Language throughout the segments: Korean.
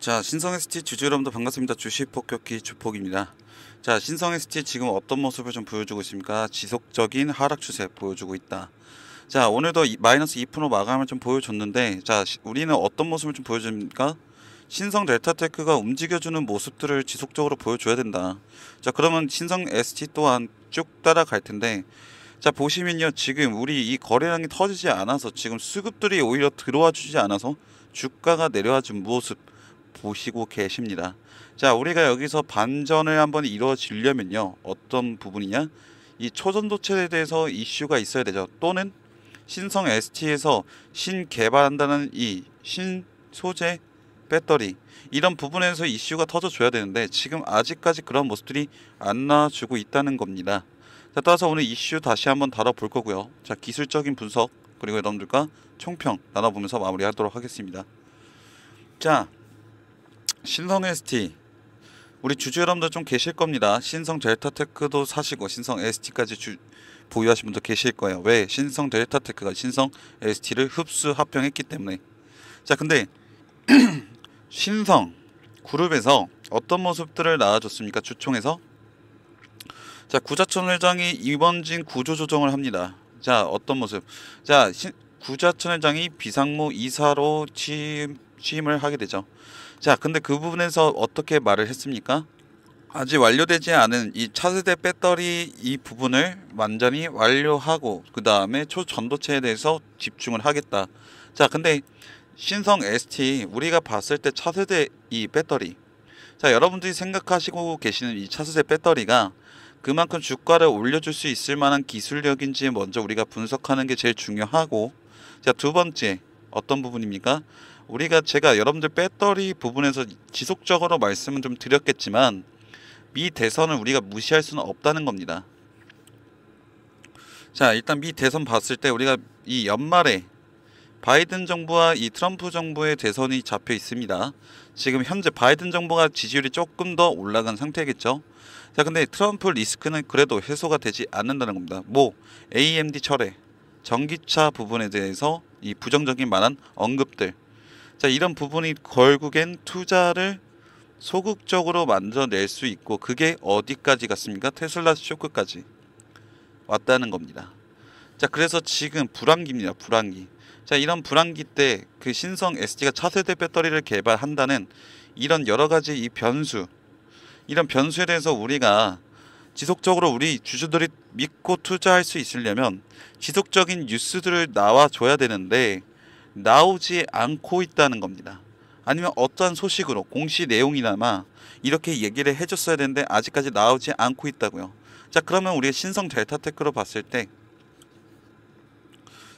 자 신성 ST 주주 여러분들 반갑습니다 주식폭격기 주폭입니다 자 신성 ST 지금 어떤 모습을 좀 보여주고 있습니까 지속적인 하락 추세 보여주고 있다 자 오늘도 마이너스 2% 마감을 좀 보여줬는데 자 우리는 어떤 모습을 좀 보여줍니까 신성 델타테크가 움직여주는 모습들을 지속적으로 보여줘야 된다 자 그러면 신성 ST 또한 쭉 따라갈 텐데 자 보시면요 지금 우리 이 거래량이 터지지 않아서 지금 수급들이 오히려 들어와 주지 않아서 주가가 내려와 준 모습 보시고 계십니다. 자, 우리가 여기서 반전을 한번 이루어지려면요. 어떤 부분이냐? 이 초전도체에 대해서 이슈가 있어야 되죠. 또는 신성 ST에서 신개발한다는 이 신소재 배터리 이런 부분에서 이슈가 터져줘야 되는데 지금 아직까지 그런 모습들이 안 나와주고 있다는 겁니다. 자, 따라서 오늘 이슈 다시 한번 다뤄볼 거고요. 자, 기술적인 분석 그리고 여러분들과 총평 나눠보면서 마무리하도록 하겠습니다. 자, 신성 ST 우리 주주 여러분들 좀 계실 겁니다. 신성 델타테크도 사시고 신성 ST까지 주, 보유하신 분도 계실 거예요. 왜? 신성 델타테크가 신성 ST를 흡수 합병했기 때문에. 자, 근데 신성 그룹에서 어떤 모습들을 나와줬습니까? 주총에서 자구자천 회장이 이번진 구조조정을 합니다. 자 어떤 모습? 자 신, 구자천 회장이 비상무 이사로 취임, 취임을 하게 되죠. 자, 근데 그 부분에서 어떻게 말을 했습니까? 아직 완료되지 않은 이 차세대 배터리 이 부분을 완전히 완료하고 그 다음에 초전도체에 대해서 집중을 하겠다. 자, 근데 신성 ST 우리가 봤을 때 차세대 이 배터리 자 여러분들이 생각하시고 계시는 이 차세대 배터리가 그만큼 주가를 올려줄 수 있을 만한 기술력인지 먼저 우리가 분석하는 게 제일 중요하고 자두 번째 어떤 부분입니까? 우리가 제가 여러분들 배터리 부분에서 지속적으로 말씀을 좀 드렸겠지만 미 대선을 우리가 무시할 수는 없다는 겁니다. 자 일단 미 대선 봤을 때 우리가 이 연말에 바이든 정부와 이 트럼프 정부의 대선이 잡혀 있습니다. 지금 현재 바이든 정부가 지지율이 조금 더 올라간 상태겠죠. 자, 근데 트럼프 리스크는 그래도 해소가 되지 않는다는 겁니다. 뭐 AMD 철회, 전기차 부분에 대해서 이 부정적인 만한 언급들 자, 이런 부분이 결국엔 투자를 소극적으로 만들어낼 수 있고 그게 어디까지 갔습니까? 테슬라 쇼크까지 왔다는 겁니다. 자, 그래서 지금 불황기입니다. 불황기. 자, 이런 불황기 때 그 신성 SD가 차세대 배터리를 개발한다는 이런 여러 가지 이 변수 이런 변수에 대해서 우리가 지속적으로 우리 주주들이 믿고 투자할 수 있으려면 지속적인 뉴스들을 나와줘야 되는데 나오지 않고 있다는 겁니다. 아니면 어떠한 소식으로 공시 내용이나마 이렇게 얘기를 해줬어야 되는데 아직까지 나오지 않고 있다고요. 자 그러면 우리 신성 델타 테크로 봤을 때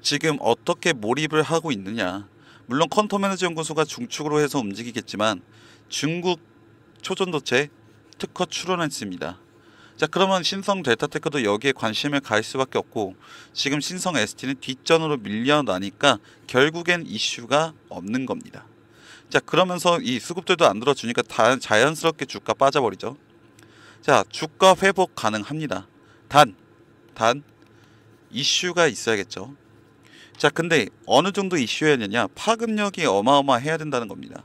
지금 어떻게 몰입을 하고 있느냐 물론 컨터 매너지 연구소가 중축으로 해서 움직이겠지만 중국 초전도체 특허 출원했습니다. 자 그러면 신성 데이터테크도 여기에 관심을 가할 수밖에 없고 지금 신성 ST는 뒷전으로 밀려나니까 결국엔 이슈가 없는 겁니다. 자 그러면서 이 수급들도 안 들어주니까 다 자연스럽게 주가 빠져버리죠. 자 주가 회복 가능합니다. 단, 단 이슈가 있어야겠죠. 자 근데 어느 정도 이슈였느냐 파급력이 어마어마해야 된다는 겁니다.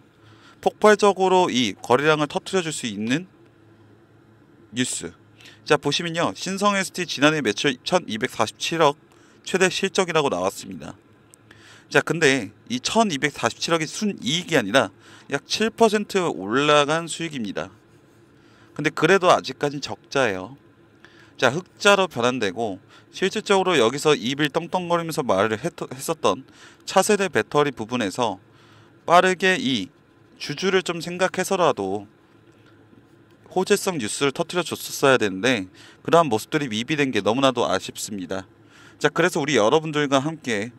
폭발적으로 이 거래량을 터트려 줄 수 있는 뉴스 자 보시면요 신성 ST 지난해 매출 1247억 최대 실적이라고 나왔습니다 자 근데 이 1247억이 순이익이 아니라 약 7% 올라간 수익입니다 근데 그래도 아직까지 적자예요 자 흑자로 변환되고 실질적으로 여기서 입을 떵떵거리면서 말을 했, 었던 차세대 배터리 부분에서 빠르게 이 주주를 좀 생각해서라도 호재성 뉴스를 터트려 줬었어야 되는데 그러한 모습들이 미비된 게 너무나도 아쉽습니다. 자 그래서 우리 여러분들과 함께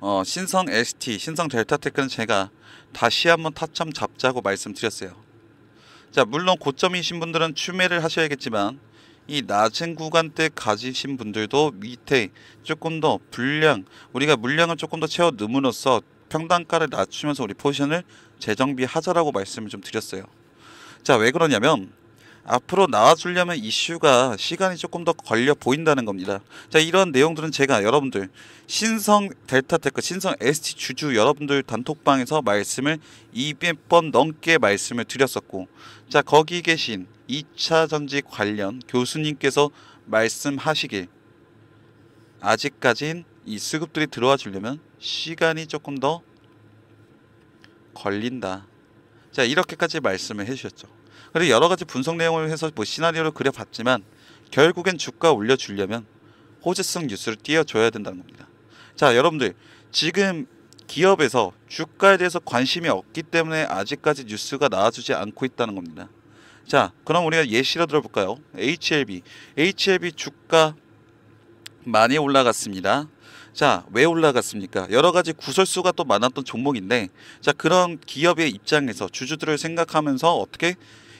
어, 신성 ST, 신성 델타테크는 제가 다시 한번 타점 잡자고 말씀드렸어요. 자 물론 고점이신 분들은 추매를 하셔야겠지만 이 낮은 구간대 가지신 분들도 밑에 조금 더 분량 우리가 물량을 조금 더 채워 넣음으로써 평단가를 낮추면서 우리 포지션을 재정비하자라고 말씀을 좀 드렸어요. 자, 왜 그러냐면 앞으로 나와주려면 이슈가 시간이 조금 더 걸려 보인다는 겁니다. 자, 이런 내용들은 제가 여러분들 신성 델타테크, 신성 ST 주주 여러분들 단톡방에서 말씀을 200번 넘게 말씀을 드렸었고, 자, 거기 계신 2차 전지 관련 교수님께서 말씀하시길 아직까진 이 수급들이 들어와 주려면 시간이 조금 더 걸린다. 자 이렇게까지 말씀을 해주셨죠. 그리고 여러 가지 분석 내용을 해서 뭐 시나리오를 그려봤지만 결국엔 주가 올려주려면 호재성 뉴스를 띄워줘야 된다는 겁니다. 자 여러분들 지금 기업에서 주가에 대해서 관심이 없기 때문에 아직까지 뉴스가 나와주지 않고 있다는 겁니다. 자 그럼 우리가 예시로 들어볼까요? HLB, HLB 주가 많이 올라갔습니다. 자, 왜 올라갔습니까? 여러 가지 구설수가 또 많았던 종목인데, 자, 그런 기업의 입장에서 주주들을 생각하면서 어떻게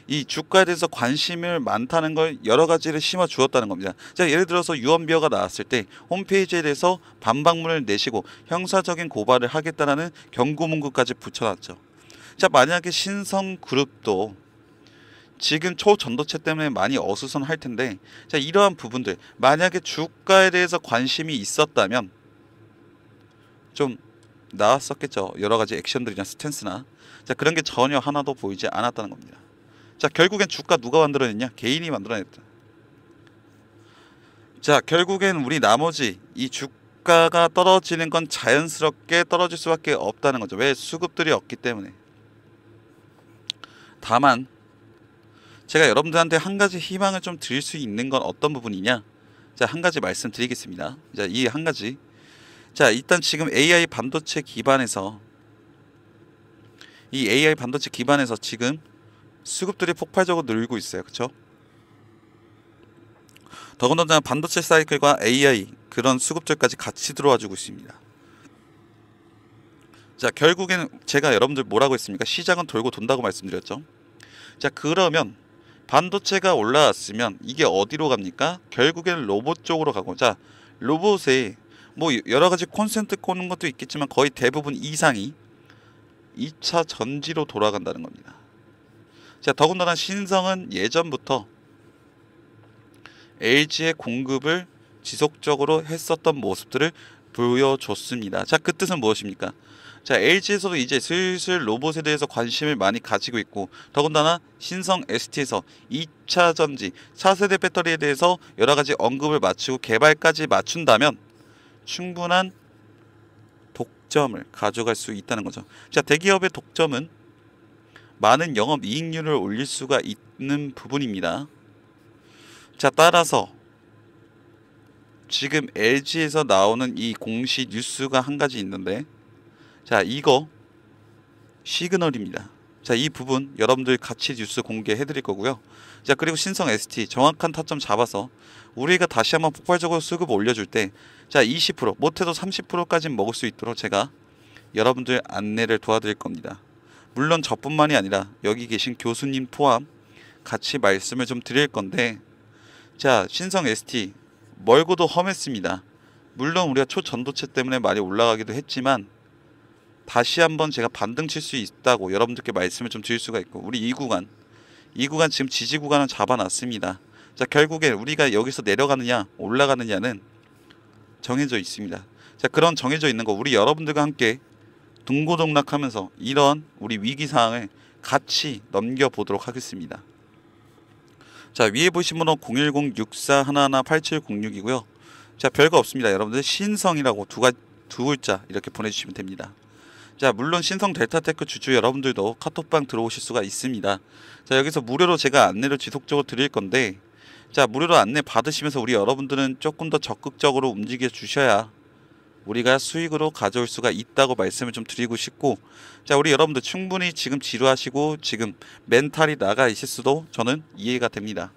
이 주가에 대해서 관심을 많다는 걸 여러 가지를 심어 주었다는 겁니다. 자, 예를 들어서 유언비어가 나왔을 때 홈페이지에 대해서 반박문을 내시고 형사적인 고발을 하겠다라는 경고문구까지 붙여놨죠. 자, 만약에 신성그룹도 지금 초전도체 때문에 많이 어수선할 텐데 자 이러한 부분들 만약에 주가에 대해서 관심이 있었다면 좀 나왔었겠죠 여러 가지 액션들이나 스탠스나 자 그런 게 전혀 하나도 보이지 않았다는 겁니다 자 결국엔 주가 누가 만들어냈냐 개인이 만들어냈다 자 결국엔 우리 나머지 이 주가가 떨어지는 건 자연스럽게 떨어질 수밖에 없다는 거죠 왜 수급들이 없기 때문에 다만 제가 여러분들한테 한 가지 희망을 좀 드릴 수 있는 건 어떤 부분이냐? 자, 한 가지 말씀드리겠습니다. 자, 이 한 가지. 자, 일단 지금 AI 반도체 기반에서 이 AI 반도체 기반에서 지금 수급들이 폭발적으로 늘고 있어요. 그렇 더군다나 반도체 사이클과 AI 그런 수급들까지 같이 들어와 주고 있습니다. 자, 결국엔 제가 여러분들 뭐라고 했습니까? 시장은 돌고 돈다고 말씀드렸죠. 자, 그러면 반도체가 올라왔으면 이게 어디로 갑니까? 결국엔 로봇 쪽으로 가고자 로봇에뭐 여러 가지 콘센트 코는 것도 있겠지만 거의 대부분 이상이 2차 전지로 돌아간다는 겁니다. 자, 더군다나 신성은 예전부터 LG의 공급을 지속적으로 했었던 모습들을 보여줬습니다. 자, 그 뜻은 무엇입니까? 자, LG에서도 이제 슬슬 로봇에 대해서 관심을 많이 가지고 있고 더군다나 신성 ST에서 2차 전지, 4세대 배터리에 대해서 여러 가지 언급을 마치고 개발까지 맞춘다면 충분한 독점을 가져갈 수 있다는 거죠. 자, 대기업의 독점은 많은 영업 이익률을 올릴 수가 있는 부분입니다. 자, 따라서 지금 LG에서 나오는 이 공시 뉴스가 한 가지 있는데 자, 이거 시그널입니다. 자, 이 부분 여러분들 같이 뉴스 공개해 드릴 거고요. 자, 그리고 신성 ST 정확한 타점 잡아서 우리가 다시 한번 폭발적으로 수급 올려줄 때 자, 20% 못해도 30%까지 먹을 수 있도록 제가 여러분들 안내를 도와드릴 겁니다. 물론 저뿐만이 아니라 여기 계신 교수님 포함 같이 말씀을 좀 드릴 건데 자, 신성 ST 멀고도 험했습니다. 물론 우리가 초전도체 때문에 많이 올라가기도 했지만 다시 한번 제가 반등 칠수 있다고 여러분들께 말씀을 좀 드릴 수가 있고 우리 이 구간 이 구간 지금 지지 구간은 잡아놨습니다. 자 결국에 우리가 여기서 내려가느냐 올라가느냐는 정해져 있습니다. 자 그런 정해져 있는 거 우리 여러분들과 함께 동고동락하면서 이런 우리 위기 상황을 같이 넘겨보도록 하겠습니다. 자 위에 보시면 010-6411-8706이고요. 자 별거 없습니다. 여러분들 신성이라고 두, 가, 두 글자 이렇게 보내주시면 됩니다. 자 물론 신성 델타테크 주주 여러분들도 카톡방 들어오실 수가 있습니다. 자 여기서 무료로 제가 안내를 지속적으로 드릴 건데 자 무료로 안내 받으시면서 우리 여러분들은 조금 더 적극적으로 움직여 주셔야 우리가 수익으로 가져올 수가 있다고 말씀을 좀 드리고 싶고 자 우리 여러분들 충분히 지금 지루하시고 지금 멘탈이 나가 있을 수도 저는 이해가 됩니다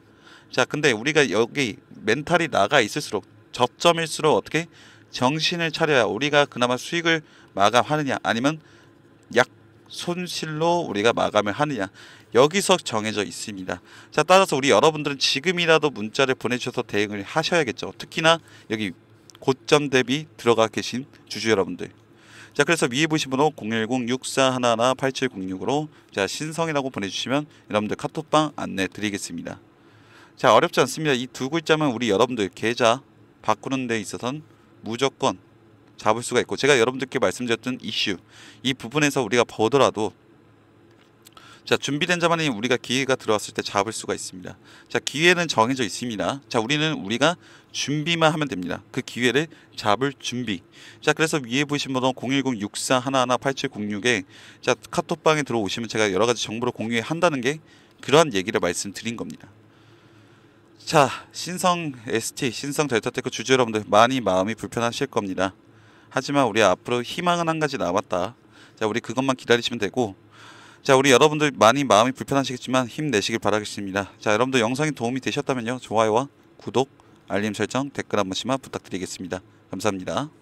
자 근데 우리가 여기 멘탈이 나가 있을수록 저점일수록 어떻게 정신을 차려야 우리가 그나마 수익을 마감하느냐 아니면 약 손실로 우리가 마감을 하느냐 여기서 정해져 있습니다. 자 따라서 우리 여러분들은 지금이라도 문자를 보내주셔서 대응을 하셔야겠죠. 특히나 여기 고점 대비 들어가 계신 주주 여러분들 자 그래서 위에 보신 번호 010-6411-8706으로 자 신성이라고 보내주시면 여러분들 카톡방 안내 드리겠습니다. 자 어렵지 않습니다. 이 두 글자만 우리 여러분들 계좌 바꾸는 데 있어서는 무조건 잡을 수가 있고 제가 여러분들께 말씀드렸던 이슈 이 부분에서 우리가 보더라도 자 준비된 자만이 우리가 기회가 들어왔을 때 잡을 수가 있습니다. 자 기회는 정해져 있습니다. 자 우리는 우리가 준비만 하면 됩니다. 그 기회를 잡을 준비. 자 그래서 위에 보시면 010-6411-8706에 자 카톡방에 들어오시면 제가 여러 가지 정보를 공유한다는 게 그러한 얘기를 말씀드린 겁니다. 자 신성 ST 신성 델타테크 주주 여러분들 많이 마음이 불편하실 겁니다 하지만 우리 앞으로 희망은 한 가지 남았다 자 우리 그것만 기다리시면 되고 자 우리 여러분들 많이 마음이 불편하시겠지만 힘내시길 바라겠습니다 자 여러분들 영상이 도움이 되셨다면요 좋아요와 구독 알림 설정 댓글 한 번씩만 부탁드리겠습니다 감사합니다